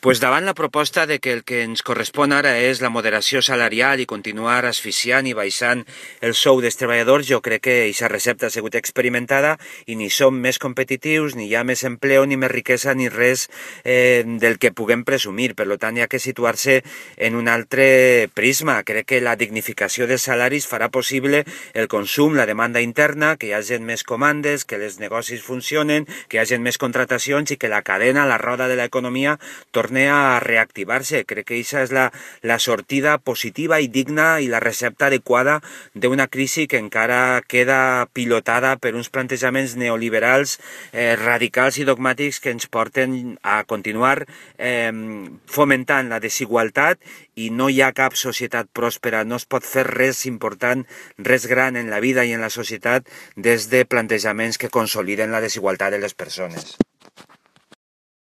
Pues davant la proposta de que el que ens correspon ara és la moderació salarial i continuar asfixiant i baixant el sou dels treballadors, jo crec que aquesta recepta ha sigut experimentada i ni som més competitius, ni hi ha més empleo, ni més riquesa, ni res eh, del que puguem presumir. Per tant, hi ha que situar-se en un altre prisma. Crec que la dignificació dels salaris farà possible el consum, la demanda interna, que hi hagi més comandes, que els negocis funcionen, que hi hagin més contratacions i que la cadena, la roda de l'economia, torni torne a reactivar-se. Crec que això és la, la sortida positiva i digna i la recepta adequada d'una crisi que encara queda pilotada per uns plantejaments neoliberals eh, radicals i dogmàtics que ens porten a continuar eh, fomentant la desigualtat i no hi ha cap societat pròspera, no es pot fer res important, res gran en la vida i en la societat des de plantejaments que consoliden la desigualtat de les persones.